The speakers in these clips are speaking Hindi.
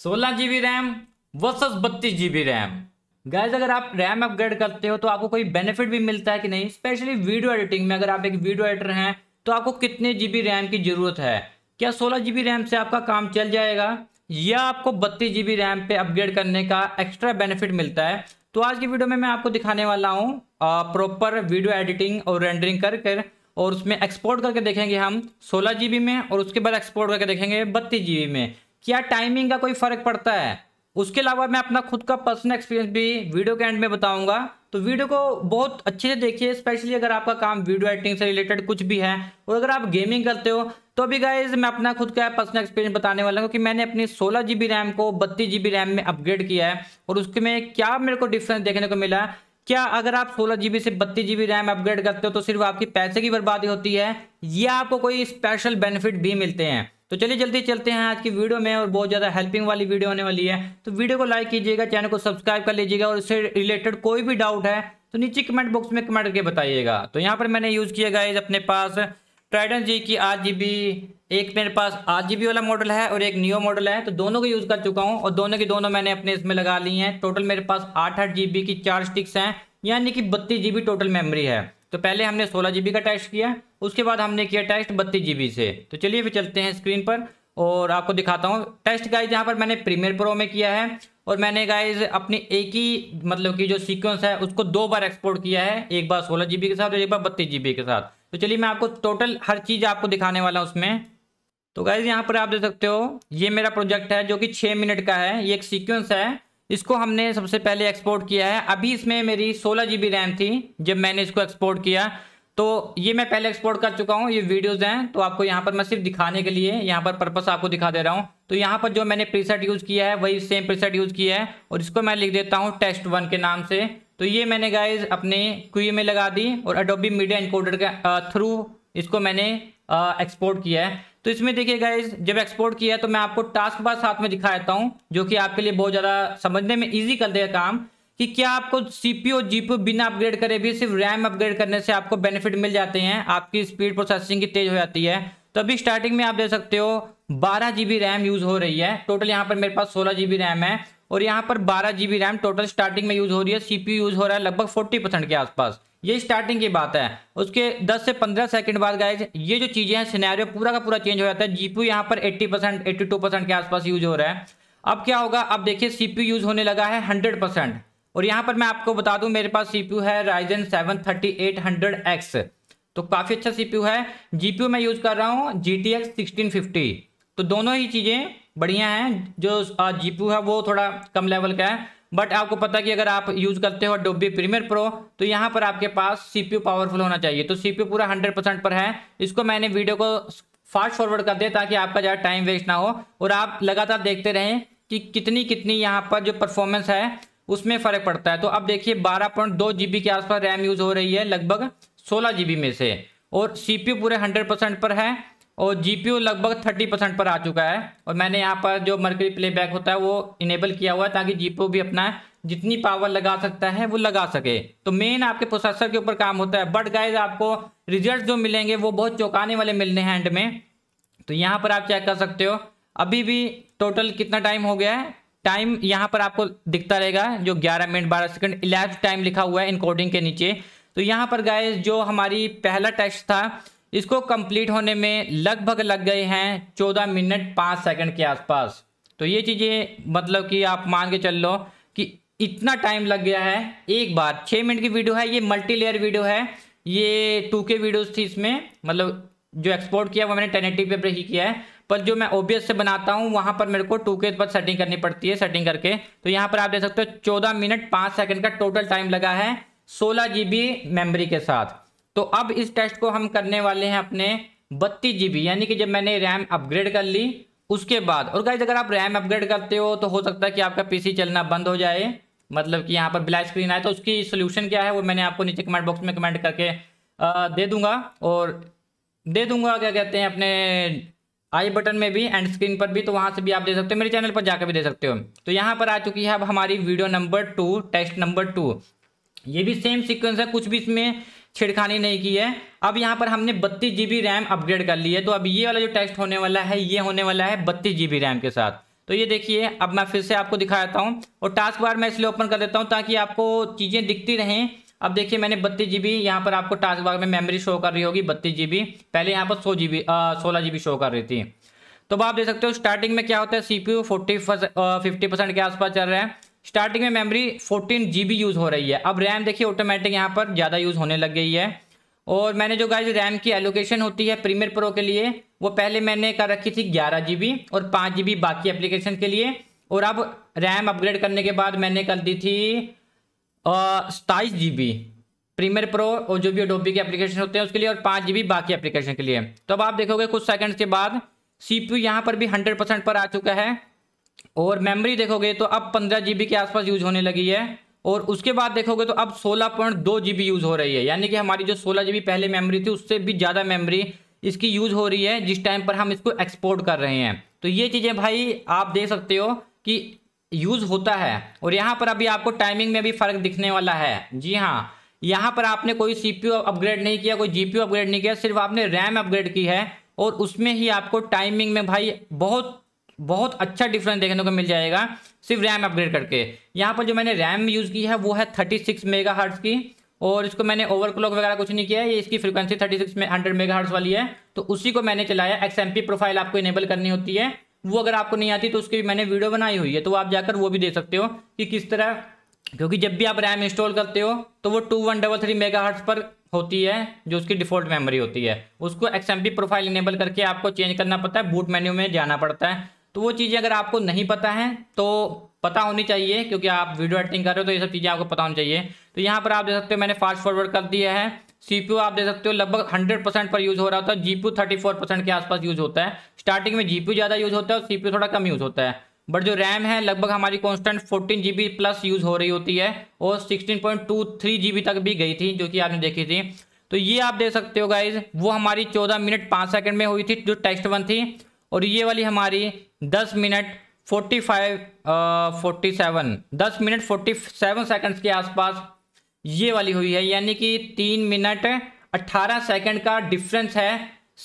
सोलह बी रैम वर्सेस बत्तीस जीबी रैम गाइज अगर आप रैम अपग्रेड करते हो तो आपको कोई बेनिफिट भी मिलता है कि नहीं स्पेशली वीडियो एडिटिंग में अगर आप एक वीडियो एडिटर हैं तो आपको कितने बी रैम की ज़रूरत है क्या सोलह जीबी रैम से आपका काम चल जाएगा या आपको बत्तीस जीबी रैम पे अपग्रेड करने का एक्स्ट्रा बेनिफिट मिलता है तो आज की वीडियो में मैं आपको दिखाने वाला हूँ प्रॉपर वीडियो एडिटिंग और रेंडरिंग कर कर और उसमें एक्सपोर्ट करके देखेंगे हम सोलह जी में और उसके बाद एक्सपोर्ट करके देखेंगे बत्तीस जी में क्या टाइमिंग का कोई फर्क पड़ता है उसके अलावा मैं अपना खुद का पर्सनल एक्सपीरियंस भी वीडियो के एंड में बताऊंगा तो वीडियो को बहुत अच्छे से देखिए स्पेशली अगर आपका काम वीडियो एडिटिंग से रिलेटेड कुछ भी है और अगर आप गेमिंग करते हो तो अभी गाइज मैं अपना खुद का पर्सनल एक्सपीरियंस बताने वाला हूँ कि मैंने अपनी सोलह जी रैम को बत्तीस जी रैम में अपग्रेड किया है और उसके में क्या मेरे को डिफरेंस देखने को मिला क्या अगर आप सोलह जीबी से बत्तीस जीबी रैम अपग्रेड करते हो तो सिर्फ आपकी पैसे की बर्बादी होती है या आपको कोई स्पेशल बेनिफिट भी मिलते हैं तो चलिए जल्दी चलते हैं आज की वीडियो में और बहुत ज़्यादा हेल्पिंग वाली वीडियो होने वाली है तो वीडियो को लाइक कीजिएगा चैनल को सब्सक्राइब कर लीजिएगा और इससे रिलेटेड कोई भी डाउट है तो नीचे कमेंट बॉक्स में कमेंट करके बताइएगा तो यहाँ पर मैंने यूज़ किया गया अपने पास ट्राइडन जी की आठ जी एक मेरे पास आठ जी वाला मॉडल है और एक न्यू मॉडल है तो दोनों को यूज़ कर चुका हूँ और दोनों की दोनों मैंने अपने इसमें लगा ली हैं टोटल मेरे पास आठ आठ जी की चार स्टिक्स हैं यानी कि बत्तीस जी टोटल मेमोरी है तो पहले हमने सोलह जी का टेस्ट किया उसके बाद हमने किया टेस्ट बत्तीस जी से तो चलिए फिर चलते हैं स्क्रीन पर और आपको दिखाता हूँ टेस्ट गाइज यहाँ पर मैंने प्रीमियर प्रो में किया है और मैंने गाइज अपने एक ही मतलब कि जो सीक्वेंस है उसको दो बार एक्सपोर्ट किया है एक बार सोलह जी के साथ और एक बार बत्तीस जी के साथ तो चलिए मैं आपको टोटल हर चीज़ आपको दिखाने वाला हूँ उसमें तो गाइज यहाँ पर आप देख सकते हो ये मेरा प्रोजेक्ट है जो कि छः मिनट का है ये एक सीक्वेंस है इसको हमने सबसे पहले एक्सपोर्ट किया है अभी इसमें मेरी सोलह जी रैम थी जब मैंने इसको एक्सपोर्ट किया तो ये मैं पहले एक्सपोर्ट कर चुका हूँ ये वीडियोज़ हैं तो आपको यहाँ पर मैं सिर्फ दिखाने के लिए यहाँ पर पर्पस आपको दिखा दे रहा हूँ तो यहाँ पर जो मैंने प्रीसेट यूज़ किया है वही सेम प्रीसेट यूज़ किया है और इसको मैं लिख देता हूँ टेस्ट वन के नाम से तो ये मैंने गाइज अपने क्यू में लगा दी और अडोबी मीडिया इनकोडर के थ्रू इसको मैंने एक्सपोर्ट किया है तो इसमें देखिए गाइज जब एक्सपोर्ट किया तो मैं आपको टास्क बार साथ में दिखा देता हूँ जो कि आपके लिए बहुत ज़्यादा समझने में इजी कर देगा काम कि क्या आपको सीपीयू जीपीयू बिना अपग्रेड करे भी सिर्फ रैम अपग्रेड करने से आपको बेनिफिट मिल जाते हैं आपकी स्पीड प्रोसेसिंग की तेज हो जाती है तो अभी स्टार्टिंग में आप देख सकते हो बारह जी रैम यूज़ हो रही है टोटल यहाँ पर मेरे पास सोलह जी रैम है और यहाँ पर बारह जीबी रैम टोटल स्टार्टिंग में यूज हो रही है सीपी यूज हो रहा है लगभग फोर्टी परसेंट के आसपास ये स्टार्टिंग की बात है उसके 10 से 15 सेकंड बाद गाइज ये जो चीजें हैं सिनेरियो पूरा का पूरा चेंज हो जाता है जीपीयू यहाँ पर 80 परसेंट एट्टी के आसपास यूज हो रहा है अब क्या होगा अब देखिए सीपीयू यूज होने लगा है हंड्रेड परसेंट और यहाँ पर मैं आपको बता दूं मेरे पास सीपीयू है Ryzen seven thirty eight hundred X तो काफी अच्छा सीपीयू है जीपीयू मैं यूज कर रहा हूँ G T X sixteen fifty तो दोनों ही चीजें बढ़िया है जो जीपू है वो थोड़ा कम लेवल का है बट आपको पता कि अगर आप यूज़ करते हो डोबी प्रीमियर प्रो तो यहाँ पर आपके पास सीपीयू पावरफुल होना चाहिए तो सीपीयू पूरा 100 परसेंट पर है इसको मैंने वीडियो को फास्ट फॉरवर्ड कर दिया ताकि आपका ज़्यादा टाइम वेस्ट ना हो और आप लगातार देखते रहें कि कितनी कितनी यहाँ पर जो परफॉर्मेंस है उसमें फ़र्क पड़ता है तो अब देखिए बारह पॉइंट दो जी बी के आसपास रैम यूज़ हो रही है लगभग सोलह जी बी में से और सी पूरे हंड्रेड परसेंट पर है और जीपीयू लगभग थर्टी परसेंट पर आ चुका है और मैंने यहाँ पर जो मर्करी प्लेबैक होता है वो इनेबल किया हुआ है ताकि जीपीयू भी अपना जितनी पावर लगा सकता है वो लगा सके तो मेन आपके प्रोसेसर के ऊपर काम होता है बट गाइज आपको रिजल्ट जो मिलेंगे वो बहुत चौंकाने वाले मिलने हैं एंड में तो यहाँ पर आप चेक कर सकते हो अभी भी टोटल कितना टाइम हो गया है टाइम यहाँ पर आपको दिखता रहेगा जो ग्यारह मिनट बारह सेकेंड इलेक्स टाइम लिखा हुआ है इनकोडिंग के नीचे तो यहाँ पर गाइज जो हमारी पहला टेस्ट था इसको कंप्लीट होने में लगभग लग गए हैं चौदह मिनट पाँच सेकंड के आसपास तो ये चीज़ें मतलब कि आप मान के चल लो कि इतना टाइम लग गया है एक बार छः मिनट की वीडियो है ये मल्टी लेयर वीडियो है ये टू के वीडियोज थी इसमें मतलब जो एक्सपोर्ट किया वो मैंने टेन एटी पे ही किया है पर जो मैं ओबीएस से बनाता हूँ वहाँ पर मेरे को टू के पर सेटिंग करनी पड़ती है सेटिंग करके तो यहाँ पर आप देख सकते हो चौदह मिनट पाँच सेकेंड का टोटल टाइम लगा है सोलह जी मेमोरी के साथ तो अब इस टेस्ट को हम करने वाले हैं अपने बत्तीस जी यानी कि जब मैंने रैम अपग्रेड कर ली उसके बाद और गाइज अगर आप रैम अपग्रेड करते हो तो हो सकता है कि आपका पीसी चलना बंद हो जाए मतलब कि यहाँ पर ब्लैक स्क्रीन आए तो उसकी सोल्यूशन क्या है वो मैंने आपको नीचे कमेंट बॉक्स में कमेंट करके दे दूंगा और दे दूंगा क्या कहते हैं अपने आई बटन में भी एंड स्क्रीन पर भी तो वहाँ से भी आप दे सकते हो मेरे चैनल पर जाकर भी दे सकते हो तो यहाँ पर आ चुकी है अब हमारी video number two test number two ये भी सेम सीक्वेंस है कुछ भी इसमें छिड़खानी नहीं की है अब यहाँ पर हमने बत्तीस जी रैम अपग्रेड कर ली है तो अब ये वाला जो टेक्स्ट होने वाला है ये होने वाला है बत्तीस जी रैम के साथ तो ये देखिए अब मैं फिर से आपको दिखा देता हूँ और टास्क बार मैं इसलिए ओपन कर देता हूँ ताकि आपको चीज़ें दिखती रहें अब देखिए मैंने बत्तीस जी बी यहाँ पर आपको टास्क बार में मेमोरी शो कर रही होगी बत्तीस जी बी पहले यहाँ पर सौ जी बी सोलह जी बी शो कर रही थी तो आप देख सकते हो स्टार्टिंग में क्या होता है C P U forty fifty percent के आसपास चल रहा है स्टार्टिंग में मेमोरी 14 जीबी यूज़ हो रही है अब रैम देखिए ऑटोमेटिक यहाँ पर ज़्यादा यूज़ होने लग गई है और मैंने जो गाइज रैम की एलोकेशन होती है प्रीमियर प्रो के लिए वो पहले मैंने कर रखी थी ग्यारह जी और पाँच जी बाकी एप्लीकेशन के लिए और अब रैम अपग्रेड करने के बाद मैंने कर दी थी सताईस जी प्रीमियर प्रो और जो भी अडोबी के एप्लीकेशन होते हैं उसके लिए और पाँच जी बाकी एप्लीकेशन के लिए तो अब आप देखोगे कुछ सेकेंड्स के बाद सी पी यहाँ पर भी हंड्रेड परसेंट पर आ चुका है और मेमोरी देखोगे तो अब पंद्रह जी के आसपास यूज होने लगी है और उसके बाद देखोगे तो अब सोलह पॉइंट दो जी यूज़ हो रही है यानी कि हमारी जो सोलह जी पहले मेमोरी थी उससे भी ज़्यादा मेमोरी इसकी यूज़ हो रही है जिस टाइम पर हम इसको एक्सपोर्ट कर रहे हैं तो ये चीज़ें भाई आप देख सकते हो कि यूज़ होता है और यहाँ पर अभी आपको टाइमिंग में भी फ़र्क दिखने वाला है जी हाँ यहाँ पर आपने कोई सी अपग्रेड नहीं किया कोई जी अपग्रेड नहीं किया सिर्फ आपने रैम अपग्रेड की है और उसमें ही आपको टाइमिंग में भाई बहुत बहुत अच्छा डिफरेंस देखने को मिल जाएगा सिर्फ रैम अपग्रेड करके यहाँ पर जो मैंने रैम यूज़ की है वो है थर्टी सिक्स मेगा हर्ट्स की और इसको मैंने ओवरक्लॉक वगैरह कुछ नहीं किया है ये इसकी फ्रीक्वेंसी थर्टी सिक्स में हंड्रेड मेगा हर्ट्स वाली है तो उसी को मैंने चलाया एक्स एम पी प्रोफाइल आपको इनेबल करनी होती है वो अगर आपको नहीं आती तो उसकी भी मैंने वीडियो बनाई हुई है तो आप जाकर वो भी देख सकते हो कि किस तरह क्योंकि जब भी आप रैम इंस्टॉल करते हो तो वो two one double three mega hertz पर होती है जो उसकी डिफॉल्ट मेमोरी होती है उसको एक्स प्रोफाइल इनेबल करके आपको चेंज करना पड़ता है बूट मेन्यू में जाना पड़ता है तो वो चीज़ें अगर आपको नहीं पता है तो पता होनी चाहिए क्योंकि आप वीडियो एडिटिंग कर रहे हो तो ये सब चीज़ें आपको पता होनी चाहिए तो यहाँ पर आप देख सकते हो मैंने फास्ट फॉरवर्ड कर दिया है सीपीयू आप देख सकते हो लगभग 100 परसेंट पर यूज़ हो रहा होता है जीपीयू 34 परसेंट के आसपास यूज़ होता है स्टार्टिंग में जीपीयू ज़्यादा यूज़ होता है और सीपीयू थोड़ा कम यूज़ होता है बट जो रैम है लगभग हमारी कांस्टेंट 14 जीबी प्लस यूज़ हो रही होती है और 16.23 जीबी तक भी गई थी जो कि आपने देखी थी तो ये आप देख सकते हो गाइज वो हमारी चौदह मिनट पाँच सेकेंड में हुई थी जो टेक्स्ट वन थी और ये वाली हमारी दस minute forty five forty seven दस मिनट फोर्टी सेवन सेकेंड्स के आसपास ये वाली हुई है यानी कि तीन मिनट अट्ठारह सेकेंड का डिफरेंस है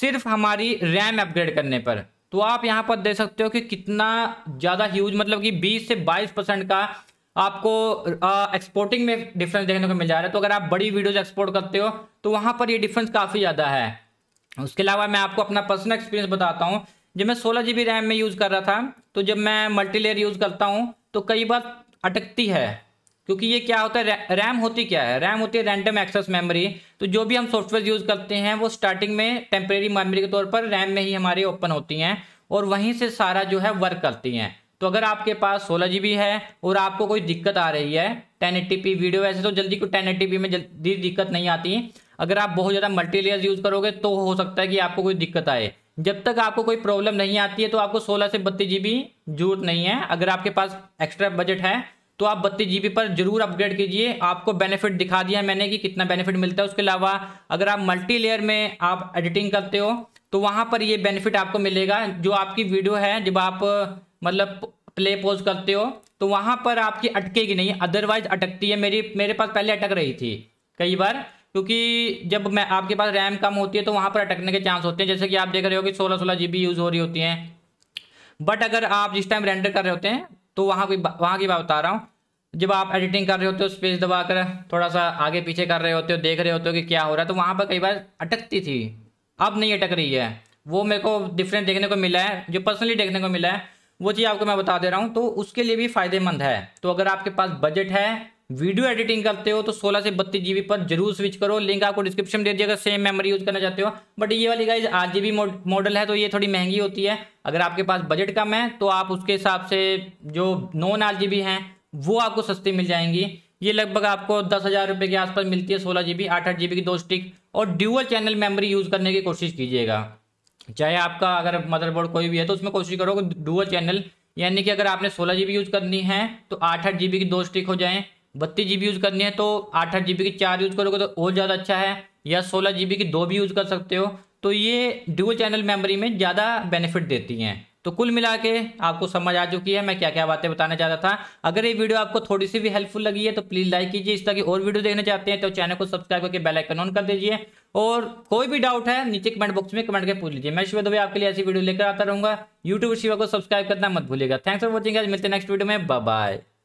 सिर्फ हमारी रैम अपग्रेड करने पर तो आप यहाँ पर देख सकते हो कि कितना ज़्यादा ह्यूज मतलब कि 20 से 22 परसेंट का आपको एक्सपोर्टिंग में डिफरेंस देखने को मिल जा रहा है तो अगर आप बड़ी वीडियोज एक्सपोर्ट करते हो तो वहाँ पर ये डिफरेंस काफ़ी ज़्यादा है उसके अलावा मैं आपको अपना पर्सनल एक्सपीरियंस बताता हूँ जब मैं सोलह जी रैम में यूज़ कर रहा था तो जब मैं मल्टी लेयर यूज़ करता हूँ तो कई बार अटकती है क्योंकि ये क्या होता है रैम होती क्या है रैम होती है रैंडम एक्सेस मेमोरी तो जो भी हम सॉफ्टवेयर यूज़ करते हैं वो स्टार्टिंग में टेम्प्रेरी मेमोरी के तौर पर रैम में ही हमारी ओपन होती हैं और वहीं से सारा जो है वर्क करती हैं तो अगर आपके पास सोलह जी है और आपको कोई दिक्कत आ रही है टेन वीडियो ऐसे तो जल्दी को टेन में जल्दी दिक्कत नहीं आती अगर आप बहुत ज़्यादा मल्टी यूज़ करोगे तो हो सकता है कि आपको कोई दिक्कत आए जब तक आपको कोई प्रॉब्लम नहीं आती है तो आपको सोलह से बत्तीस जीबी जरूरत नहीं है अगर आपके पास एक्स्ट्रा बजट है तो आप बत्तीस जीबी पर जरूर अपग्रेड कीजिए आपको बेनिफिट दिखा दिया मैंने कि कितना बेनिफिट मिलता है उसके अलावा अगर आप मल्टी लेयर में आप एडिटिंग करते हो तो वहाँ पर ये बेनिफिट आपको मिलेगा जो आपकी वीडियो है जब आप मतलब प्ले पोज करते हो तो वहाँ पर आपकी अटकेगी नहीं अदरवाइज अटकती है मेरी मेरे पास पहले अटक रही थी कई बार क्योंकि जब मैं आपके पास रैम कम होती है तो वहाँ पर अटकने के चांस होते हैं जैसे कि आप देख रहे हो कि सोलह सोलह जी यूज़ हो रही होती हैं बट अगर आप जिस टाइम रेंडर कर रहे होते हैं तो वहाँ की वहाँ की बात बता रहा हूँ जब आप एडिटिंग कर रहे होते हो स्पेस दबा कर थोड़ा सा आगे पीछे कर रहे होते हो देख रहे होते हो कि क्या हो रहा है तो वहाँ पर कई बार अटकती थी अब नहीं अटक रही है वो मेरे को डिफरेंट देखने को मिला है जो पर्सनली देखने को मिला है वो चीज़ आपको मैं बता दे रहा हूँ तो उसके लिए भी फ़ायदेमंद है तो अगर आपके पास बजट है वीडियो एडिटिंग करते हो तो 16 से बत्तीस जीबी पर जरूर स्विच करो लिंक आपको डिस्क्रिप्शन दे दिया अगर सेम मेमोरी यूज करना चाहते हो बट ये वाली गाइज आठ जीबी मॉडल है तो ये थोड़ी महंगी होती है अगर आपके पास बजट कम है तो आप उसके हिसाब से जो नॉन आठ जीबी है वो आपको सस्ती मिल जाएंगी ये लगभग आपको दस हज़ार रुपए के आसपास मिलती है सोलह जी बी आठ आठ जीबी की दो स्टिक और ड्यूअल चैनल मेमोरी यूज़ करने की कोशिश कीजिएगा चाहे आपका अगर मदरबोर्ड कोई भी है तो उसमें कोशिश करो कि ड्यूअल चैनल यानी कि अगर आपने सोलह जी बी यूज़ करनी है तो आठ आठ जीबी की दो स्टिक हो जाए बत्तीस जी यूज़ करनी है तो आठ आठ जी की चार यूज़ करोगे तो और ज़्यादा अच्छा है या सोलह जी की दो भी यूज़ कर सकते हो तो ये ड्यूल चैनल मेमोरी में ज़्यादा बेनिफिट देती हैं तो कुल मिला के आपको समझ आ चुकी है मैं क्या क्या बातें बताना चाहता था अगर ये वीडियो आपको थोड़ी सी भी हेल्पफुल लगी है तो प्लीज़ लाइक कीजिए इस तरह की और वीडियो देखना चाहते हैं तो चैनल को सब्सक्राइब करके बेल आइकन ऑन कर दीजिए और कोई भी डाउट है नीचे कमेंट बॉक्स में कमेंट करके पूछ लीजिए मैं शिव दुबे आपके लिए ऐसी वीडियो लेकर आता रहूँगा यूट्यूब शिवा को सब्सक्राइब करना मत भूलेगा थैंक्स फॉर वॉचिंग मिलते नेक्स्ट वीडियो में बाय